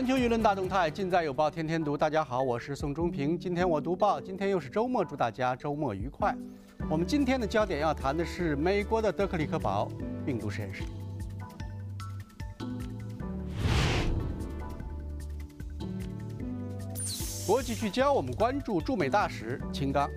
全球舆论大动态，尽在有报，天天读。大家好，我是宋忠平。今天我读报，今天又是周末，祝大家周末愉快。我们今天的焦点要谈的是美国的德克里克堡病毒实验室。国际聚焦，我们关注驻美大使秦刚。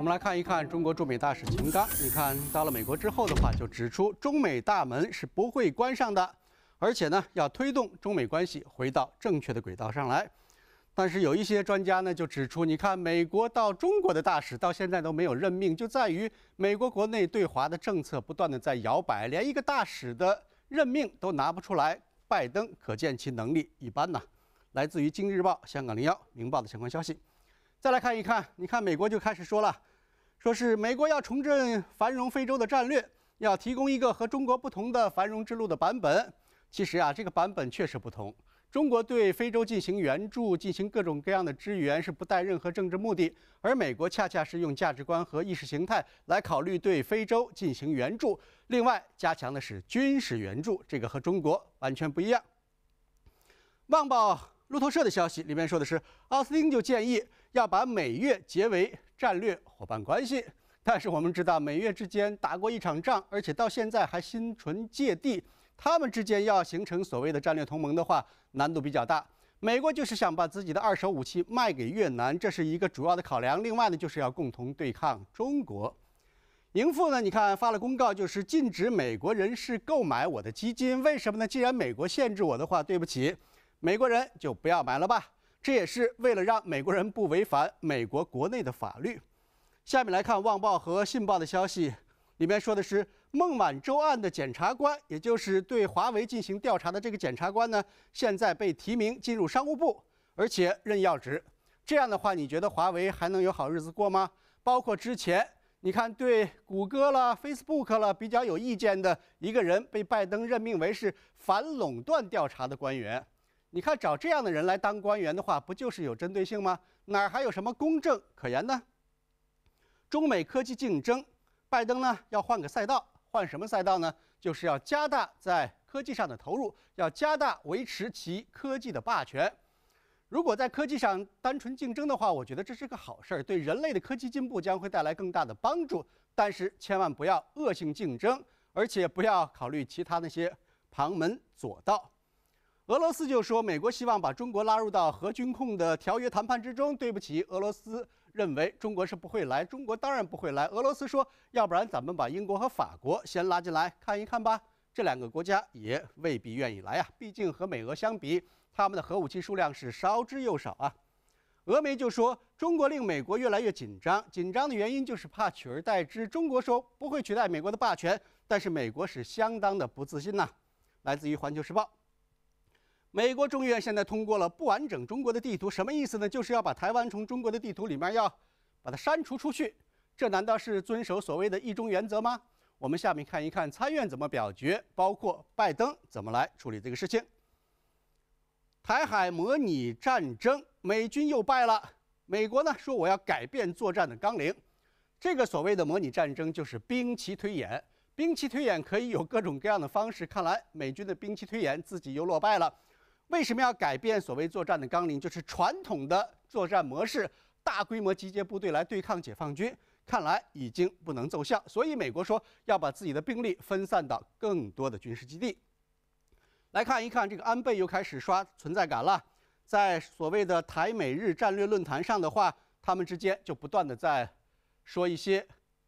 我们来看一看中国驻美大使秦刚，你看到了美国之后的话，就指出中美大门是不会关上的，而且呢要推动中美关系回到正确的轨道上来。但是有一些专家呢就指出，你看美国到中国的大使到现在都没有任命，就在于美国国内对华的政策不断的在摇摆，连一个大使的任命都拿不出来，拜登可见其能力一般呐。来自于《今日报》、香港零幺明报的相关消息。再来看一看，你看美国就开始说了。说是美国要重振繁荣非洲的战略，要提供一个和中国不同的繁荣之路的版本。其实啊，这个版本确实不同。中国对非洲进行援助，进行各种各样的支援是不带任何政治目的，而美国恰恰是用价值观和意识形态来考虑对非洲进行援助。另外，加强的是军事援助，这个和中国完全不一样。《旺报》、路透社的消息里面说的是，奥斯汀就建议。要把美越结为战略伙伴关系，但是我们知道美越之间打过一场仗，而且到现在还心存芥蒂。他们之间要形成所谓的战略同盟的话，难度比较大。美国就是想把自己的二手武器卖给越南，这是一个主要的考量。另外呢，就是要共同对抗中国。盈富呢，你看发了公告，就是禁止美国人士购买我的基金。为什么呢？既然美国限制我的话，对不起，美国人就不要买了吧。这也是为了让美国人不违反美国国内的法律。下面来看《望报》和《信报》的消息，里面说的是孟晚舟案的检察官，也就是对华为进行调查的这个检察官呢，现在被提名进入商务部，而且任要职。这样的话，你觉得华为还能有好日子过吗？包括之前，你看对谷歌啦、Facebook 啦比较有意见的一个人，被拜登任命为是反垄断调查的官员。你看，找这样的人来当官员的话，不就是有针对性吗？哪儿还有什么公正可言呢？中美科技竞争，拜登呢要换个赛道，换什么赛道呢？就是要加大在科技上的投入，要加大维持其科技的霸权。如果在科技上单纯竞争的话，我觉得这是个好事儿，对人类的科技进步将会带来更大的帮助。但是千万不要恶性竞争，而且不要考虑其他那些旁门左道。俄罗斯就说：“美国希望把中国拉入到核军控的条约谈判之中。”对不起，俄罗斯认为中国是不会来，中国当然不会来。俄罗斯说：“要不然咱们把英国和法国先拉进来看一看吧。”这两个国家也未必愿意来呀，毕竟和美俄相比，他们的核武器数量是少之又少啊。俄媒就说：“中国令美国越来越紧张，紧张的原因就是怕取而代之。”中国说不会取代美国的霸权，但是美国是相当的不自信呐。来自于《环球时报》。美国众议院现在通过了不完整中国的地图，什么意思呢？就是要把台湾从中国的地图里面要把它删除出去。这难道是遵守所谓的“一中”原则吗？我们下面看一看参院怎么表决，包括拜登怎么来处理这个事情。台海模拟战争，美军又败了。美国呢说我要改变作战的纲领。这个所谓的模拟战争就是兵棋推演，兵棋推演可以有各种各样的方式。看来美军的兵棋推演自己又落败了。为什么要改变所谓作战的纲领？就是传统的作战模式，大规模集结部队来对抗解放军，看来已经不能奏效。所以美国说要把自己的兵力分散到更多的军事基地。来看一看这个安倍又开始刷存在感了，在所谓的台美日战略论坛上的话，他们之间就不断的在说一些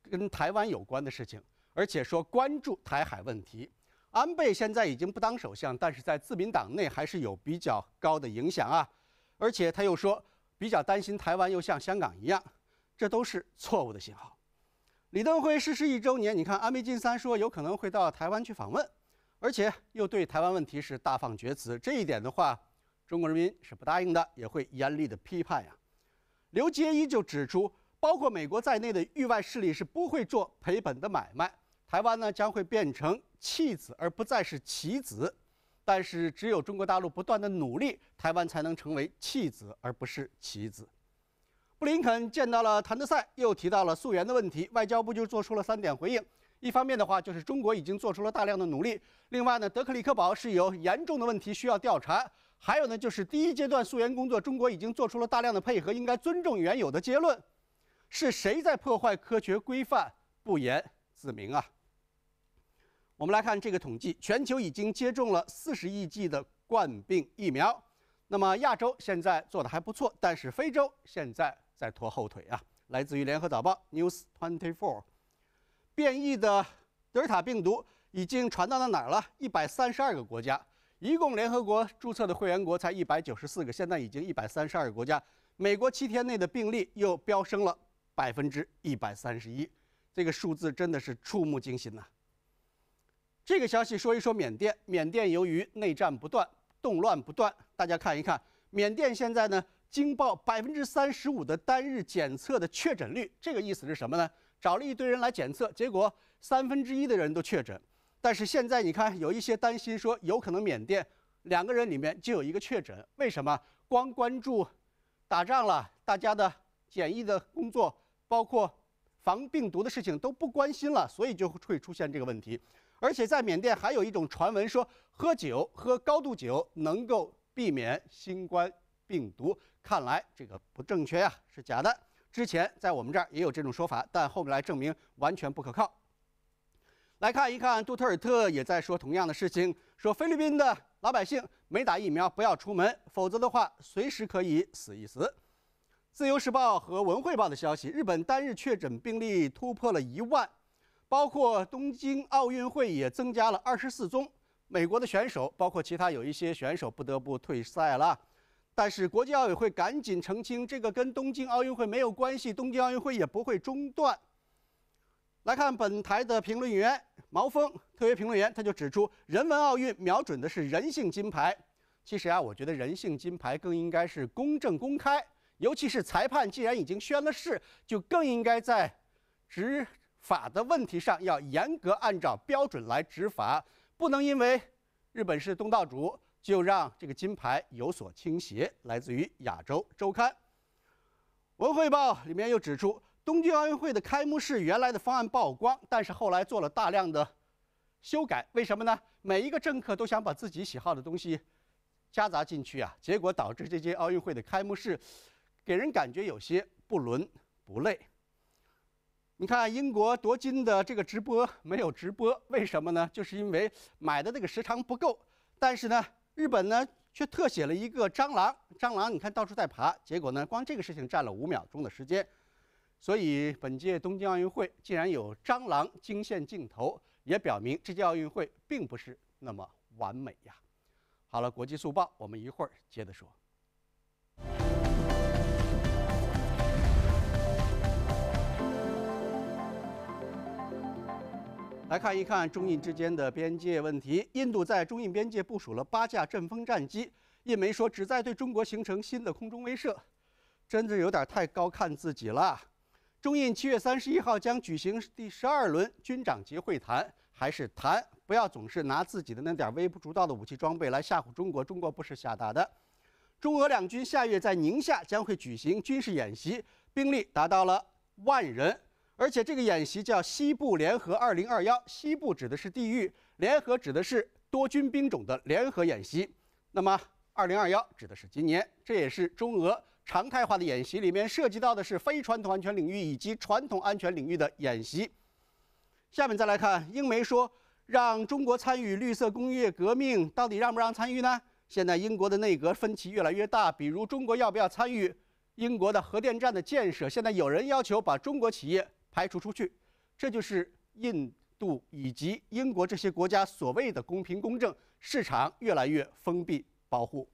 跟台湾有关的事情，而且说关注台海问题。安倍现在已经不当首相，但是在自民党内还是有比较高的影响啊。而且他又说，比较担心台湾又像香港一样，这都是错误的信号。李登辉逝世一周年，你看安倍晋三说有可能会到台湾去访问，而且又对台湾问题是大放厥词，这一点的话，中国人民是不答应的，也会严厉的批判呀。刘杰一就指出，包括美国在内的域外势力是不会做赔本的买卖，台湾呢将会变成。弃子而不再是棋子，但是只有中国大陆不断的努力，台湾才能成为弃子而不是棋子。布林肯见到了谭德赛，又提到了溯源的问题，外交部就做出了三点回应：一方面的话就是中国已经做出了大量的努力；另外呢，德克里克堡是有严重的问题需要调查；还有呢，就是第一阶段溯源工作，中国已经做出了大量的配合，应该尊重原有的结论。是谁在破坏科学规范？不言自明啊。我们来看这个统计，全球已经接种了四十亿剂的冠病疫苗。那么亚洲现在做的还不错，但是非洲现在在拖后腿啊。来自于联合早报 News 24，变异的德尔塔病毒已经传到了哪儿了？一百三十二个国家，一共联合国注册的会员国才一百九十四个，现在已经一百三十二个国家。美国七天内的病例又飙升了百分之一百三十一，这个数字真的是触目惊心呐。这个消息说一说缅甸。缅甸由于内战不断、动乱不断，大家看一看，缅甸现在呢惊爆百分之三十五的单日检测的确诊率。这个意思是什么呢？找了一堆人来检测，结果三分之一的人都确诊。但是现在你看，有一些担心说，有可能缅甸两个人里面就有一个确诊。为什么？光关注打仗了，大家的检疫的工作，包括防病毒的事情都不关心了，所以就会出现这个问题。而且在缅甸还有一种传闻说，喝酒喝高度酒能够避免新冠病毒，看来这个不正确呀，是假的。之前在我们这儿也有这种说法，但后面来证明完全不可靠。来看一看，杜特尔特也在说同样的事情，说菲律宾的老百姓没打疫苗不要出门，否则的话随时可以死一死。自由时报和文汇报的消息，日本单日确诊病例突破了一万。包括东京奥运会也增加了二十四宗，美国的选手，包括其他有一些选手不得不退赛了，但是国际奥委会赶紧澄清，这个跟东京奥运会没有关系，东京奥运会也不会中断。来看本台的评论员毛峰，特别评论员他就指出，人文奥运瞄准的是人性金牌，其实啊，我觉得人性金牌更应该是公正公开，尤其是裁判既然已经宣了誓，就更应该在执。法的问题上要严格按照标准来执法，不能因为日本是东道主就让这个金牌有所倾斜。来自于《亚洲周刊》。文汇报里面又指出，东京奥运会的开幕式原来的方案曝光，但是后来做了大量的修改。为什么呢？每一个政客都想把自己喜好的东西夹杂进去啊，结果导致这届奥运会的开幕式给人感觉有些不伦不类。你看英国夺金的这个直播没有直播，为什么呢？就是因为买的那个时长不够。但是呢，日本呢却特写了一个蟑螂，蟑螂你看到处在爬，结果呢光这个事情占了五秒钟的时间。所以本届东京奥运会竟然有蟑螂惊现镜头，也表明这届奥运会并不是那么完美呀。好了，国际速报，我们一会儿接着说。来看一看中印之间的边界问题。印度在中印边界部署了八架阵风战机，印媒说旨在对中国形成新的空中威慑，真的有点太高看自己了。中印七月三十一号将举行第十二轮军长级会谈，还是谈？不要总是拿自己的那点微不足道的武器装备来吓唬中国，中国不是吓大的。中俄两军下月在宁夏将会举行军事演习，兵力达到了万人。而且这个演习叫“西部联合 2021”，“ 西部”指的是地域，“联合”指的是多军兵种的联合演习，那么 “2021” 指的是今年。这也是中俄常态化的演习，里面涉及到的是非传统安全领域以及传统安全领域的演习。下面再来看，英媒说让中国参与绿色工业革命，到底让不让参与呢？现在英国的内阁分歧越来越大，比如中国要不要参与英国的核电站的建设？现在有人要求把中国企业。排除出去，这就是印度以及英国这些国家所谓的公平公正市场越来越封闭保护。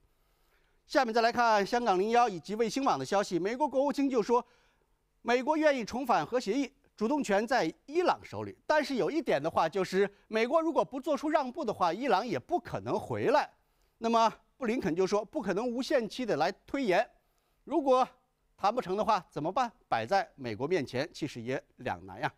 下面再来看香港零幺以及卫星网的消息，美国国务卿就说，美国愿意重返核协议，主动权在伊朗手里。但是有一点的话，就是美国如果不做出让步的话，伊朗也不可能回来。那么布林肯就说不可能无限期的来推延，如果。谈不成的话怎么办？摆在美国面前，其实也两难呀。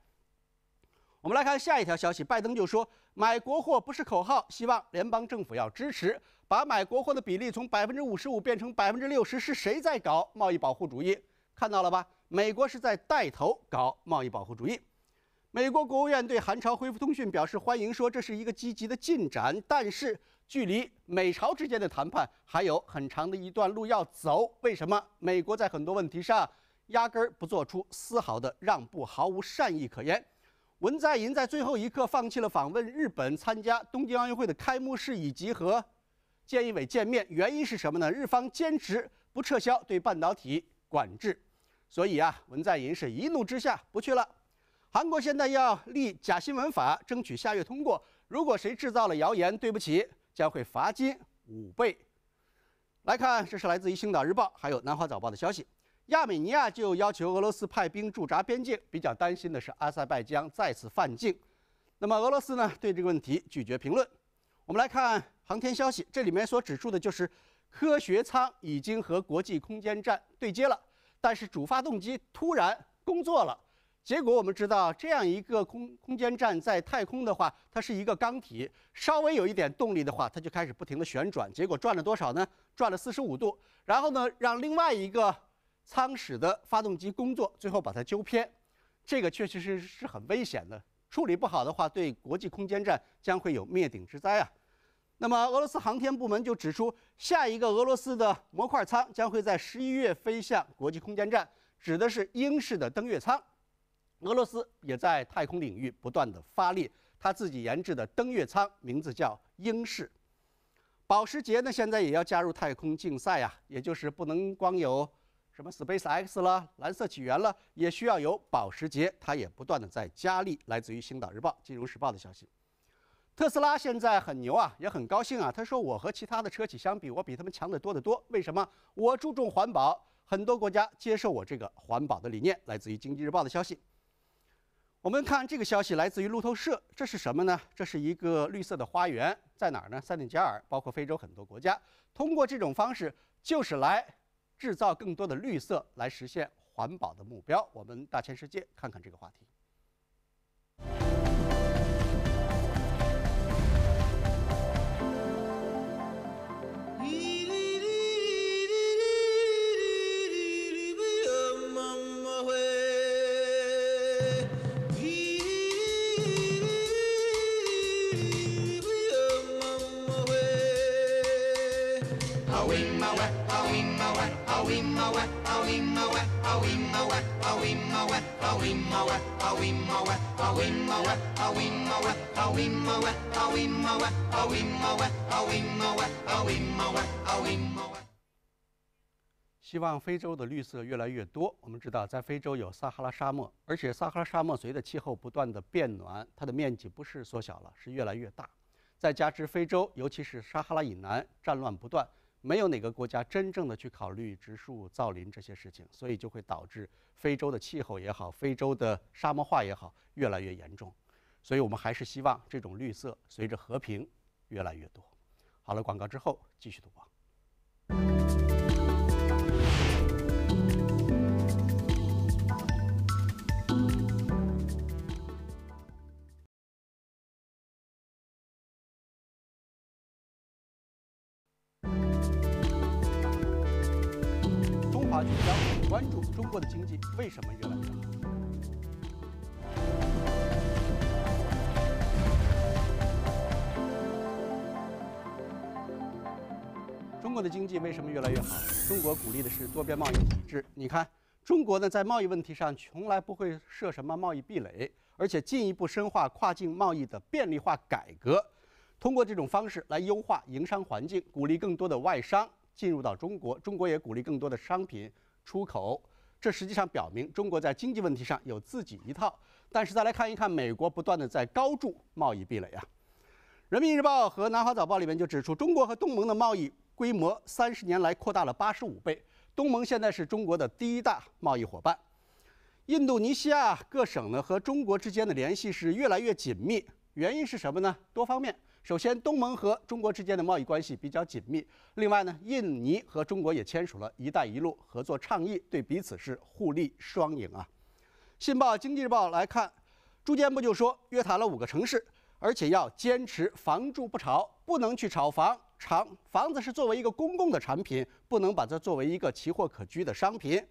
我们来看下一条消息，拜登就说买国货不是口号，希望联邦政府要支持，把买国货的比例从百分之五十五变成百分之六十。是谁在搞贸易保护主义？看到了吧？美国是在带头搞贸易保护主义。美国国务院对韩朝恢复通讯表示欢迎，说这是一个积极的进展，但是距离美朝之间的谈判还有很长的一段路要走。为什么美国在很多问题上压根儿不做出丝毫的让步，毫无善意可言？文在寅在最后一刻放弃了访问日本，参加东京奥运会的开幕式以及和菅义伟见面，原因是什么呢？日方坚持不撤销对半导体管制，所以啊，文在寅是一怒之下不去了。韩国现在要立假新闻法，争取下月通过。如果谁制造了谣言，对不起，将会罚金五倍。来看，这是来自于《青岛日报》还有《南华早报》的消息。亚美尼亚就要求俄罗斯派兵驻扎边境，比较担心的是阿塞拜疆再次犯境。那么俄罗斯呢？对这个问题拒绝评论。我们来看航天消息，这里面所指出的就是科学舱已经和国际空间站对接了，但是主发动机突然工作了。结果我们知道，这样一个空空间站在太空的话，它是一个钢体，稍微有一点动力的话，它就开始不停的旋转。结果转了多少呢？转了四十五度。然后呢，让另外一个舱室的发动机工作，最后把它纠偏。这个确确实实是很危险的，处理不好的话，对国际空间站将会有灭顶之灾啊。那么俄罗斯航天部门就指出，下一个俄罗斯的模块舱将会在十一月飞向国际空间站，指的是英式的登月舱。俄罗斯也在太空领域不断的发力，他自己研制的登月舱名字叫“鹰式”。保时捷呢，现在也要加入太空竞赛呀，也就是不能光有，什么 Space X 了，蓝色起源了，也需要有保时捷，它也不断的在加力。来自于《星岛日报》、《金融时报》的消息。特斯拉现在很牛啊，也很高兴啊。他说：“我和其他的车企相比，我比他们强得多得多。为什么？我注重环保，很多国家接受我这个环保的理念。”来自于《经济日报》的消息。我们看这个消息来自于路透社，这是什么呢？这是一个绿色的花园，在哪儿呢？塞内加尔，包括非洲很多国家，通过这种方式就是来制造更多的绿色，来实现环保的目标。我们大千世界，看看这个话题。希望非洲的绿色越来越多。我们知道，在非洲有撒哈拉沙漠，而且撒哈拉沙漠随着气候不断的变暖，它的面积不是缩小了，是越来越大。再加之非洲，尤其是撒哈拉以南，战乱不断。没有哪个国家真正的去考虑植树造林这些事情，所以就会导致非洲的气候也好，非洲的沙漠化也好越来越严重。所以我们还是希望这种绿色随着和平越来越多。好了，广告之后继续读报。国的经济为什么越来越好？中国的经济为什么越来越好？中国鼓励的是多边贸易体制。你看，中国呢在贸易问题上从来不会设什么贸易壁垒，而且进一步深化跨境贸易的便利化改革，通过这种方式来优化营商环境，鼓励更多的外商进入到中国。中国也鼓励更多的商品出口。这实际上表明，中国在经济问题上有自己一套。但是再来看一看，美国不断的在高筑贸易壁垒啊，《人民日报》和《南华早报》里面就指出，中国和东盟的贸易规模三十年来扩大了八十五倍，东盟现在是中国的第一大贸易伙伴。印度尼西亚各省呢和中国之间的联系是越来越紧密，原因是什么呢？多方面。首先，东盟和中国之间的贸易关系比较紧密。另外呢，印尼和中国也签署了“一带一路”合作倡议，对彼此是互利双赢啊。《信报》《经济日报》来看，住建部就说约谈了五个城市，而且要坚持“房住不炒”，不能去炒房。房房子是作为一个公共的产品，不能把它作为一个奇货可居的商品。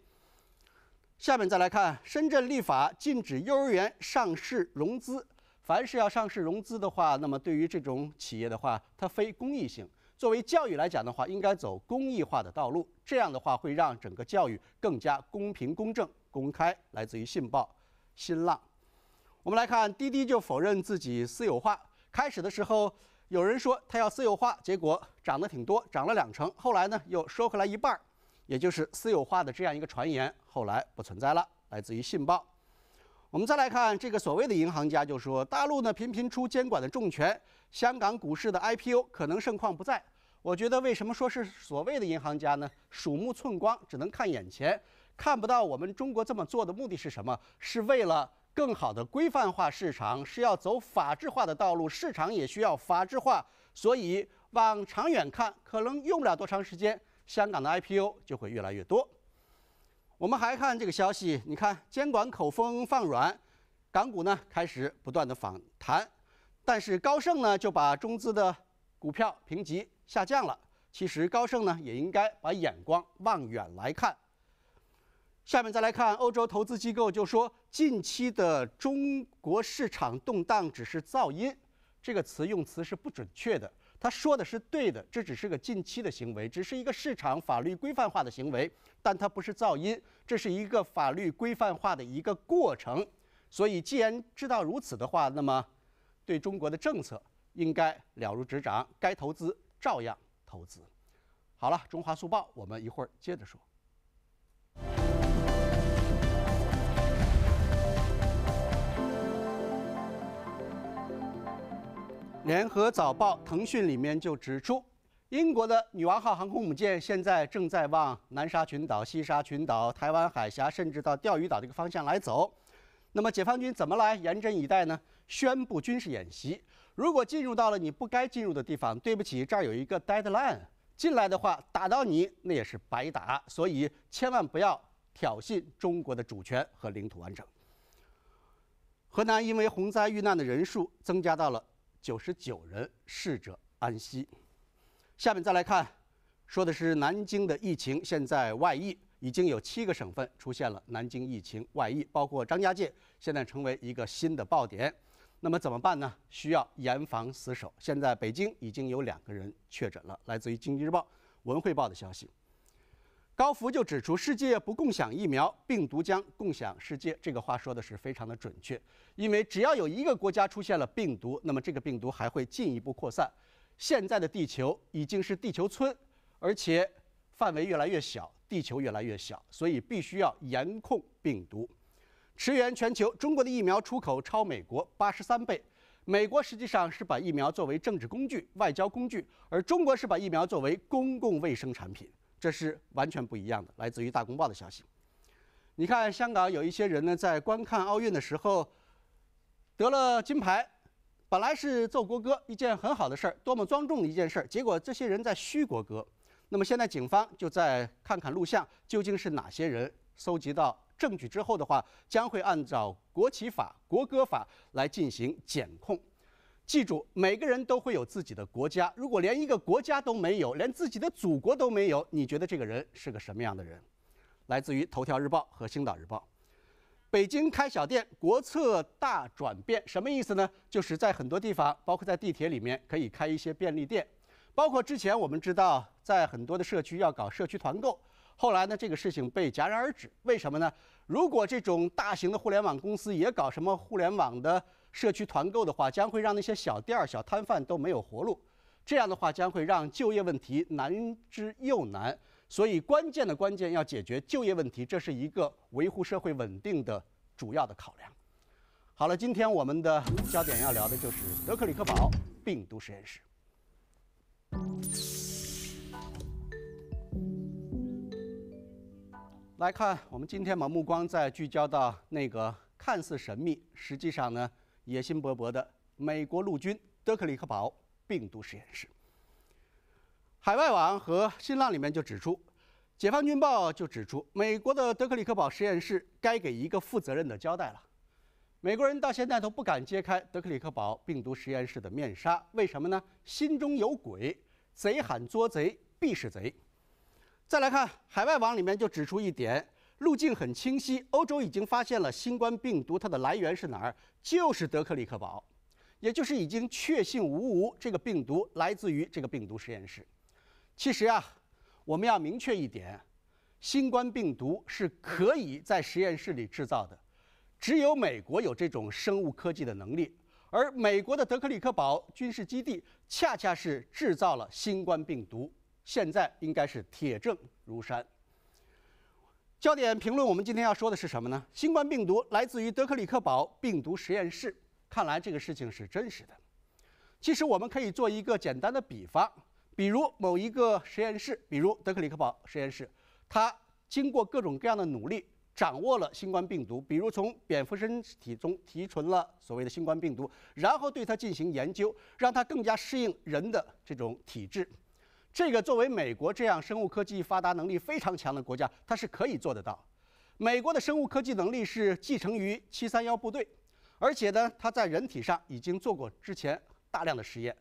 下面再来看，深圳立法禁止幼儿园上市融资。凡是要上市融资的话，那么对于这种企业的话，它非公益性。作为教育来讲的话，应该走公益化的道路。这样的话，会让整个教育更加公平、公正、公开。来自于信报、新浪。我们来看滴滴就否认自己私有化。开始的时候有人说他要私有化，结果涨得挺多，涨了两成。后来呢，又收回来一半儿，也就是私有化的这样一个传言，后来不存在了。来自于信报。我们再来看这个所谓的银行家，就说大陆呢频频出监管的重拳，香港股市的 IPO 可能盛况不再。我觉得为什么说是所谓的银行家呢？鼠目寸光，只能看眼前，看不到我们中国这么做的目的是什么？是为了更好的规范化市场，是要走法治化的道路，市场也需要法治化。所以往长远看，可能用不了多长时间，香港的 IPO 就会越来越多。我们还看这个消息，你看监管口风放软，港股呢开始不断的反弹，但是高盛呢就把中资的股票评级下降了。其实高盛呢也应该把眼光望远来看。下面再来看欧洲投资机构就说，近期的中国市场动荡只是噪音，这个词用词是不准确的。他说的是对的，这只是个近期的行为，只是一个市场法律规范化的行为，但它不是噪音，这是一个法律规范化的一个过程。所以，既然知道如此的话，那么对中国的政策应该了如指掌，该投资照样投资。好了，中华速报，我们一会儿接着说。联合早报、腾讯里面就指出，英国的“女王号”航空母舰现在正在往南沙群岛、西沙群岛、台湾海峡，甚至到钓鱼岛这个方向来走。那么解放军怎么来严阵以待呢？宣布军事演习。如果进入到了你不该进入的地方，对不起，这儿有一个 deadline。进来的话，打到你那也是白打。所以千万不要挑衅中国的主权和领土完整。河南因为洪灾遇难的人数增加到了。九十九人逝者安息。下面再来看，说的是南京的疫情现在外溢，已经有七个省份出现了南京疫情外溢，包括张家界，现在成为一个新的爆点。那么怎么办呢？需要严防死守。现在北京已经有两个人确诊了，来自于《经济日报》《文汇报》的消息。高福就指出：“世界不共享疫苗，病毒将共享世界。”这个话说的是非常的准确，因为只要有一个国家出现了病毒，那么这个病毒还会进一步扩散。现在的地球已经是地球村，而且范围越来越小，地球越来越小，所以必须要严控病毒，驰援全球。中国的疫苗出口超美国八十三倍，美国实际上是把疫苗作为政治工具、外交工具，而中国是把疫苗作为公共卫生产品。这是完全不一样的，来自于《大公报》的消息。你看，香港有一些人呢，在观看奥运的时候，得了金牌，本来是奏国歌，一件很好的事儿，多么庄重的一件事儿。结果这些人在虚国歌。那么现在警方就在看看录像，究竟是哪些人？搜集到证据之后的话，将会按照国旗法、国歌法来进行检控。记住，每个人都会有自己的国家。如果连一个国家都没有，连自己的祖国都没有，你觉得这个人是个什么样的人？来自于《头条日报》和《星岛日报》。北京开小店，国策大转变，什么意思呢？就是在很多地方，包括在地铁里面，可以开一些便利店。包括之前我们知道，在很多的社区要搞社区团购，后来呢，这个事情被戛然而止。为什么呢？如果这种大型的互联网公司也搞什么互联网的。社区团购的话，将会让那些小店儿、小摊贩都没有活路，这样的话将会让就业问题难之又难。所以，关键的关键要解决就业问题，这是一个维护社会稳定的主要的考量。好了，今天我们的焦点要聊的就是德克里克堡病毒实验室。来看，我们今天把目光再聚焦到那个看似神秘，实际上呢？野心勃勃的美国陆军德克里克堡病毒实验室，海外网和新浪里面就指出，《解放军报》就指出，美国的德克里克堡实验室该给一个负责任的交代了。美国人到现在都不敢揭开德克里克堡病毒实验室的面纱，为什么呢？心中有鬼，贼喊捉贼，必是贼。再来看海外网里面就指出一点。路径很清晰，欧洲已经发现了新冠病毒，它的来源是哪儿？就是德克里克堡，也就是已经确信无误，这个病毒来自于这个病毒实验室。其实啊，我们要明确一点，新冠病毒是可以在实验室里制造的，只有美国有这种生物科技的能力，而美国的德克里克堡军事基地恰恰是制造了新冠病毒，现在应该是铁证如山。焦点评论，我们今天要说的是什么呢？新冠病毒来自于德克里克堡病毒实验室，看来这个事情是真实的。其实我们可以做一个简单的比方，比如某一个实验室，比如德克里克堡实验室，它经过各种各样的努力，掌握了新冠病毒，比如从蝙蝠身体中提纯了所谓的新冠病毒，然后对它进行研究，让它更加适应人的这种体质。这个作为美国这样生物科技发达、能力非常强的国家，它是可以做得到。美国的生物科技能力是继承于731部队，而且呢，它在人体上已经做过之前大量的实验。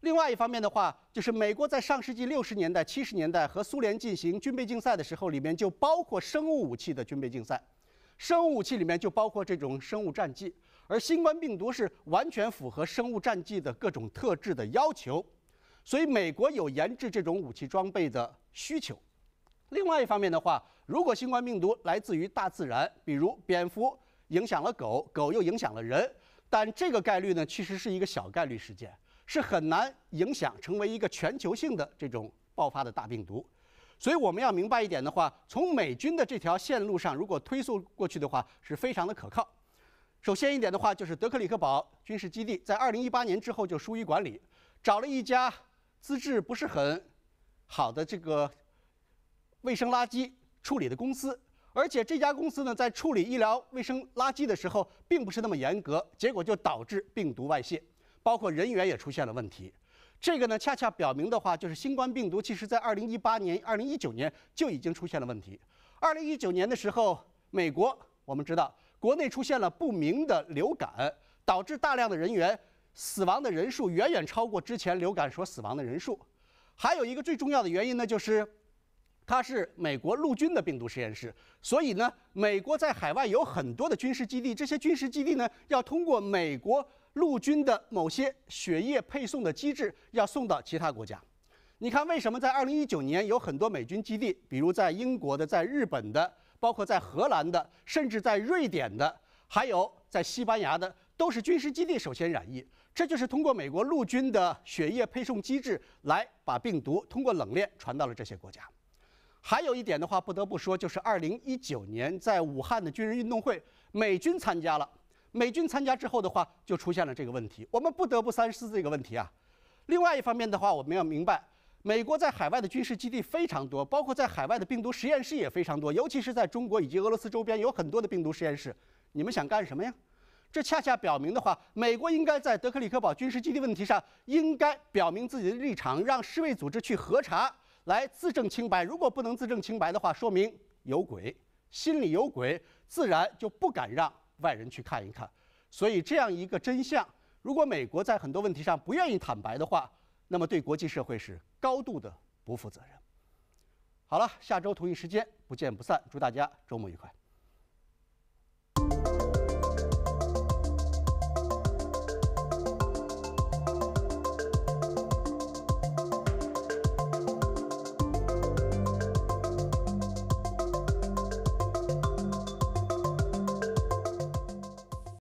另外一方面的话，就是美国在上世纪六十年代、七十年代和苏联进行军备竞赛的时候，里面就包括生物武器的军备竞赛。生物武器里面就包括这种生物战剂，而新冠病毒是完全符合生物战剂的各种特质的要求。所以美国有研制这种武器装备的需求。另外一方面的话，如果新冠病毒来自于大自然，比如蝙蝠影响了狗，狗又影响了人，但这个概率呢，其实是一个小概率事件，是很难影响成为一个全球性的这种爆发的大病毒。所以我们要明白一点的话，从美军的这条线路上，如果推溯过去的话，是非常的可靠。首先一点的话，就是德克里克堡军事基地在2018年之后就疏于管理，找了一家。资质不是很好的这个卫生垃圾处理的公司，而且这家公司呢，在处理医疗卫生垃圾的时候，并不是那么严格，结果就导致病毒外泄，包括人员也出现了问题。这个呢，恰恰表明的话，就是新冠病毒其实在二零一八年、二零一九年就已经出现了问题。二零一九年的时候，美国我们知道国内出现了不明的流感，导致大量的人员。死亡的人数远远超过之前流感所死亡的人数，还有一个最重要的原因呢，就是它是美国陆军的病毒实验室。所以呢，美国在海外有很多的军事基地，这些军事基地呢，要通过美国陆军的某些血液配送的机制，要送到其他国家。你看，为什么在2019年有很多美军基地，比如在英国的、在日本的、包括在荷兰的、甚至在瑞典的、还有在西班牙的，都是军事基地首先染疫。这就是通过美国陆军的血液配送机制来把病毒通过冷链传到了这些国家。还有一点的话，不得不说，就是二零一九年在武汉的军人运动会，美军参加了。美军参加之后的话，就出现了这个问题。我们不得不三思这个问题啊。另外一方面的话，我们要明白，美国在海外的军事基地非常多，包括在海外的病毒实验室也非常多，尤其是在中国以及俄罗斯周边有很多的病毒实验室。你们想干什么呀？这恰恰表明的话，美国应该在德克里克堡军事基地问题上应该表明自己的立场，让世卫组织去核查，来自证清白。如果不能自证清白的话，说明有鬼，心里有鬼，自然就不敢让外人去看一看。所以这样一个真相，如果美国在很多问题上不愿意坦白的话，那么对国际社会是高度的不负责任。好了，下周同一时间不见不散，祝大家周末愉快。